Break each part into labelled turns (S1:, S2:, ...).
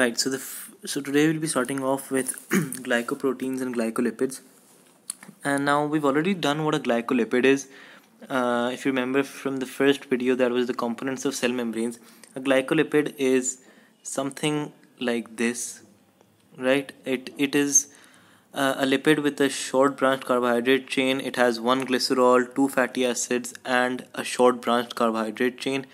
S1: right so the so today we'll be starting off with glycoproteins and glycolipids and now we've already done what a glycolipid is uh, if you remember from the first video that was the components of cell membranes a glycolipid is something like this right it it is uh, a lipid with a short branched carbohydrate chain it has one glycerol two fatty acids and a short branched carbohydrate chain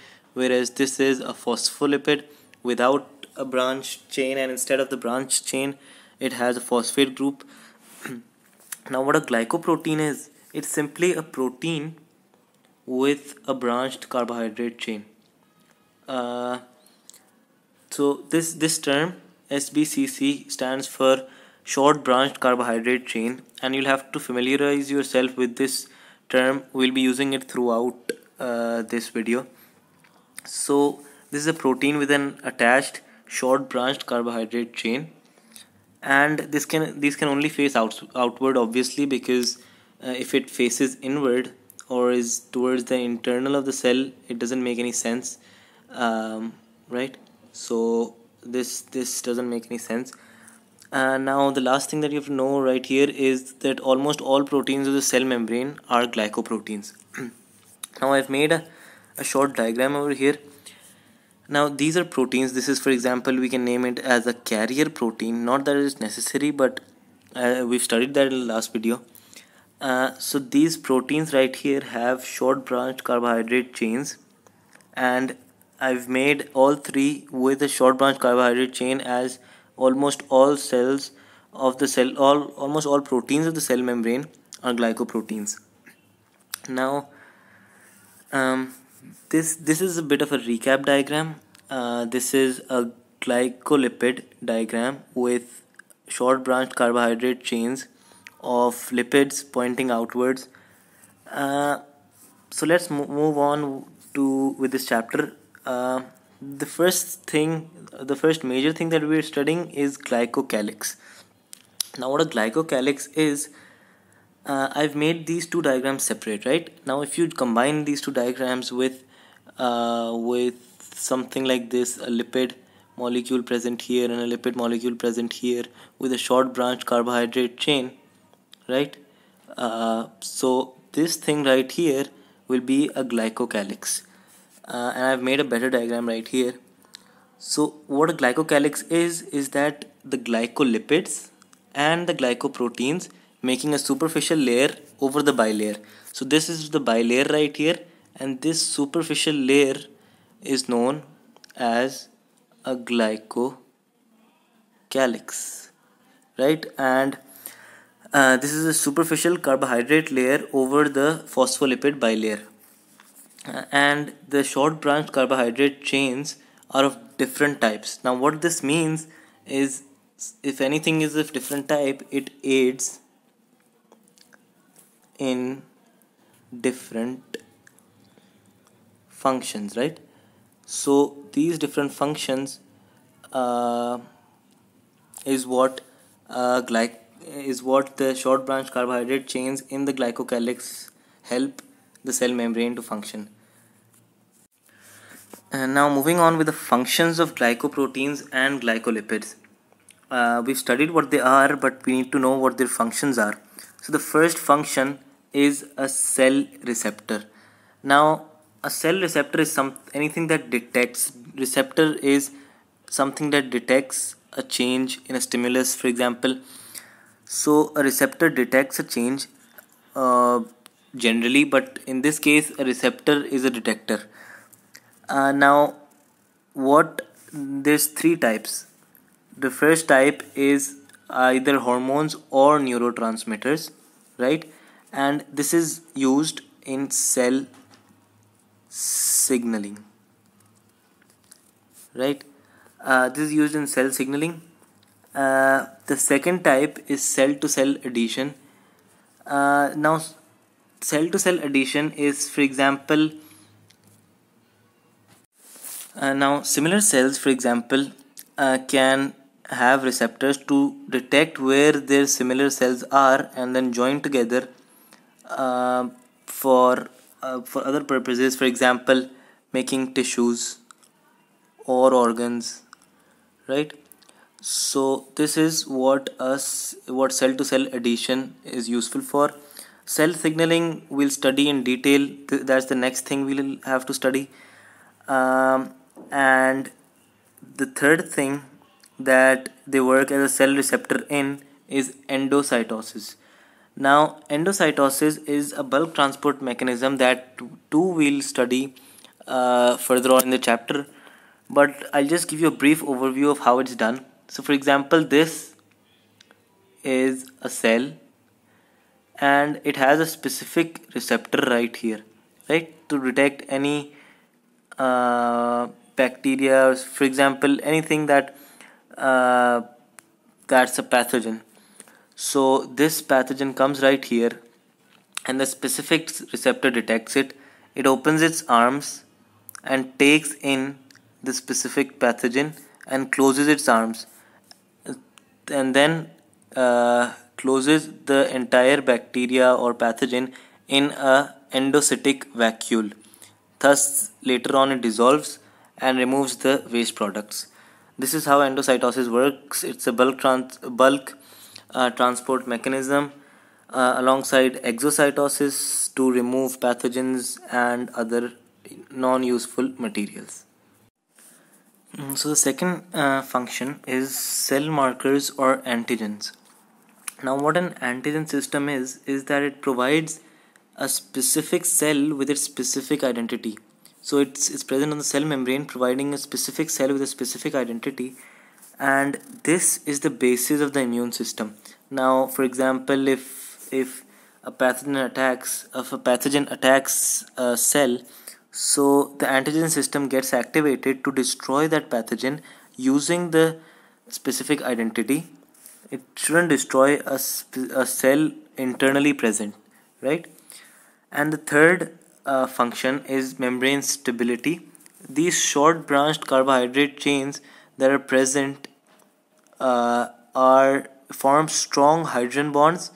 S1: whereas this is a phospholipid without a branch chain and instead of the branch chain it has a phosphate group now what a glycoprotein is it's simply a protein with a branched carbohydrate chain uh, so this this term SBCC stands for short branched carbohydrate chain and you'll have to familiarize yourself with this term we'll be using it throughout uh, this video so this is a protein with an attached short branched carbohydrate chain and this can these can only face out, outward obviously because uh, if it faces inward or is towards the internal of the cell it doesn't make any sense um, right so this this doesn't make any sense uh, now the last thing that you have to know right here is that almost all proteins of the cell membrane are glycoproteins now I've made a, a short diagram over here now these are proteins this is for example we can name it as a carrier protein not that it's necessary but uh, we've studied that in the last video uh, so these proteins right here have short branched carbohydrate chains and I've made all three with a short branched carbohydrate chain as almost all cells of the cell all almost all proteins of the cell membrane are glycoproteins now um, this this is a bit of a recap diagram uh, this is a glycolipid diagram with short branched carbohydrate chains of lipids pointing outwards uh, so let's move on to with this chapter uh, the first thing the first major thing that we're studying is glycocalyx now what a glycocalyx is uh, I've made these two diagrams separate right now if you combine these two diagrams with uh, with something like this a lipid molecule present here and a lipid molecule present here with a short branch carbohydrate chain right uh, so this thing right here will be a glycocalyx uh, and I've made a better diagram right here so what a glycocalyx is is that the glycolipids and the glycoproteins making a superficial layer over the bilayer so this is the bilayer right here and this superficial layer is known as a glycocalyx right and uh, this is a superficial carbohydrate layer over the phospholipid bilayer uh, and the short branched carbohydrate chains are of different types now what this means is if anything is of different type it aids in different functions right so these different functions uh, is what uh, glyc is what the short branch carbohydrate chains in the glycocalyx help the cell membrane to function and uh, now moving on with the functions of glycoproteins and glycolipids uh, we've studied what they are but we need to know what their functions are so the first function is a cell receptor now a cell receptor is some anything that detects receptor is something that detects a change in a stimulus for example so a receptor detects a change uh, generally but in this case a receptor is a detector uh, now what there's three types the first type is either hormones or neurotransmitters right and this is used in cell signaling right uh, this is used in cell signaling uh, the second type is cell to cell addition uh, now cell to cell addition is for example uh, now similar cells for example uh, can have receptors to detect where their similar cells are and then join together uh, for uh, for other purposes for example making tissues or organs right so this is what us what cell to cell addition is useful for cell signaling we'll study in detail Th that's the next thing we'll have to study um, and the third thing that they work as a cell receptor in is endocytosis now, endocytosis is a bulk transport mechanism that too we we'll study uh, further on in the chapter, but I'll just give you a brief overview of how it's done. So, for example, this is a cell and it has a specific receptor right here, right, to detect any uh, bacteria, for example, anything that uh, that's a pathogen so this pathogen comes right here and the specific receptor detects it it opens its arms and takes in the specific pathogen and closes its arms and then uh, closes the entire bacteria or pathogen in a endocytic vacuole thus later on it dissolves and removes the waste products this is how endocytosis works it's a bulk trans- bulk uh, transport mechanism uh, alongside exocytosis to remove pathogens and other non useful materials. Mm, so, the second uh, function is cell markers or antigens. Now, what an antigen system is, is that it provides a specific cell with its specific identity. So, it's, it's present on the cell membrane, providing a specific cell with a specific identity and this is the basis of the immune system now for example if if a pathogen attacks if a pathogen attacks a cell so the antigen system gets activated to destroy that pathogen using the specific identity it shouldn't destroy a, a cell internally present right and the third uh, function is membrane stability these short branched carbohydrate chains that are present uh, are form strong hydrogen bonds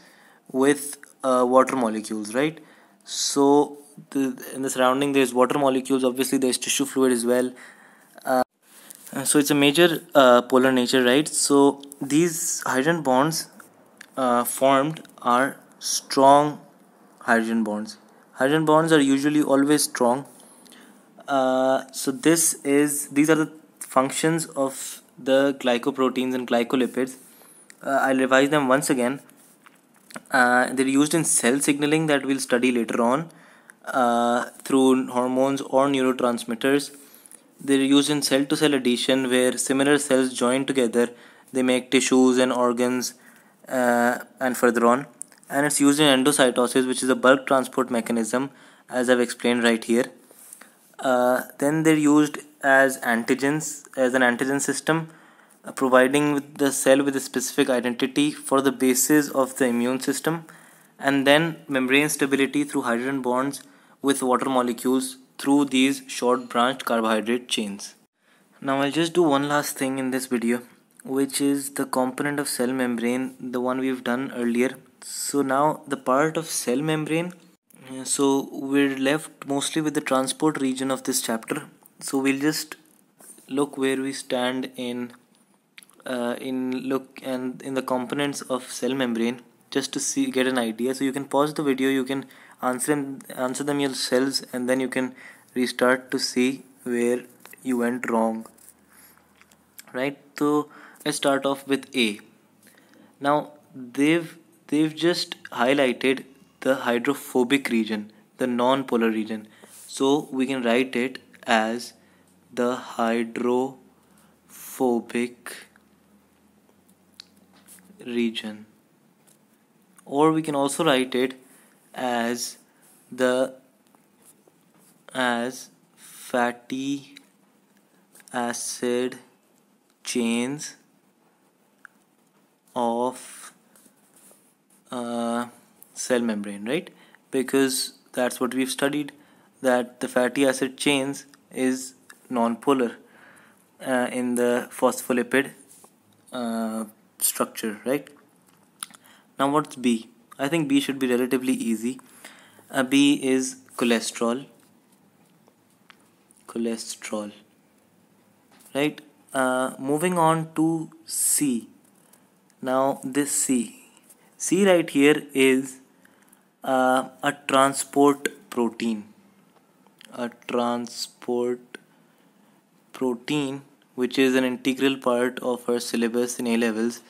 S1: with uh, water molecules right so the, in the surrounding there's water molecules obviously there's tissue fluid as well uh, so it's a major uh, polar nature right so these hydrogen bonds uh, formed are strong hydrogen bonds hydrogen bonds are usually always strong uh, so this is these are the functions of the glycoproteins and glycolipids uh, i'll revise them once again uh, they're used in cell signaling that we'll study later on uh, through hormones or neurotransmitters they're used in cell to cell addition, where similar cells join together they make tissues and organs uh, and further on and it's used in endocytosis which is a bulk transport mechanism as i've explained right here uh, then they're used as antigens as an antigen system uh, providing the cell with a specific identity for the basis of the immune system and then membrane stability through hydrogen bonds with water molecules through these short branched carbohydrate chains. Now I'll just do one last thing in this video which is the component of cell membrane the one we've done earlier. So now the part of cell membrane uh, so we're left mostly with the transport region of this chapter so we'll just look where we stand in uh, in look and in the components of cell membrane just to see get an idea so you can pause the video you can answer them answer them yourselves and then you can restart to see where you went wrong right so let's start off with a now they've they've just highlighted the hydrophobic region the non-polar region so we can write it as the hydrophobic region or we can also write it as the as fatty acid chains of a uh, cell membrane right because that's what we've studied that the fatty acid chains is nonpolar uh, in the phospholipid uh, structure right now what's B I think B should be relatively easy uh, B is cholesterol cholesterol right uh, moving on to C now this C C right here is uh, a transport protein a transport protein which is an integral part of our syllabus in A levels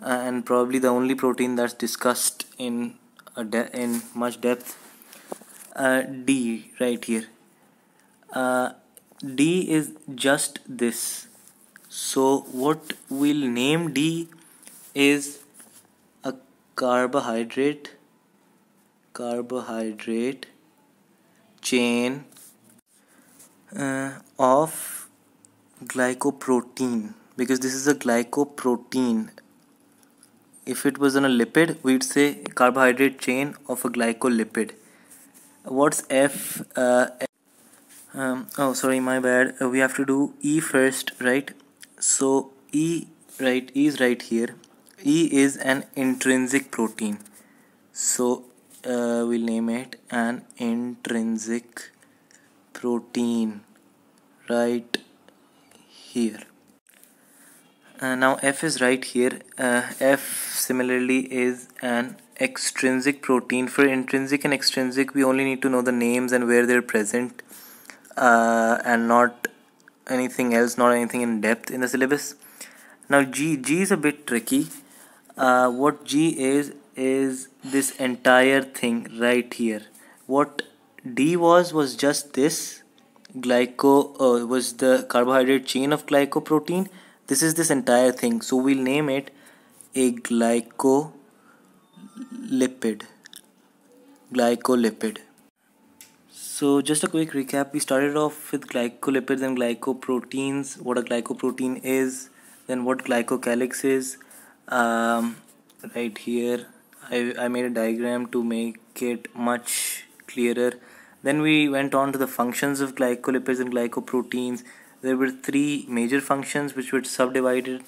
S1: and probably the only protein that's discussed in a de- in much depth uh, D right here uh, D is just this so what we'll name D is a carbohydrate carbohydrate chain uh, of glycoprotein because this is a glycoprotein if it was on a lipid we'd say carbohydrate chain of a glycolipid what's f, uh, f um, oh sorry my bad uh, we have to do e first right so e right e is right here e is an intrinsic protein so uh, we'll name it an intrinsic protein right here uh, now f is right here uh, f similarly is an extrinsic protein for intrinsic and extrinsic we only need to know the names and where they're present uh, and not anything else not anything in depth in the syllabus now g g is a bit tricky uh, what g is is this entire thing right here what d was was just this glyco uh, was the carbohydrate chain of glycoprotein this is this entire thing so we'll name it a glycolipid glycolipid so just a quick recap we started off with glycolipids and glycoproteins what a glycoprotein is then what glycocalyx is um, right here I, I made a diagram to make it much clearer then we went on to the functions of glycolipids and glycoproteins there were three major functions which were subdivided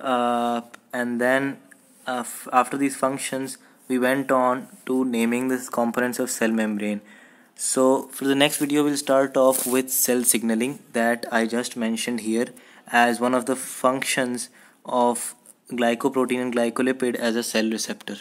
S1: uh, and then uh, after these functions we went on to naming the components of cell membrane so for the next video we'll start off with cell signaling that I just mentioned here as one of the functions of glycoprotein and glycolipid as a cell receptor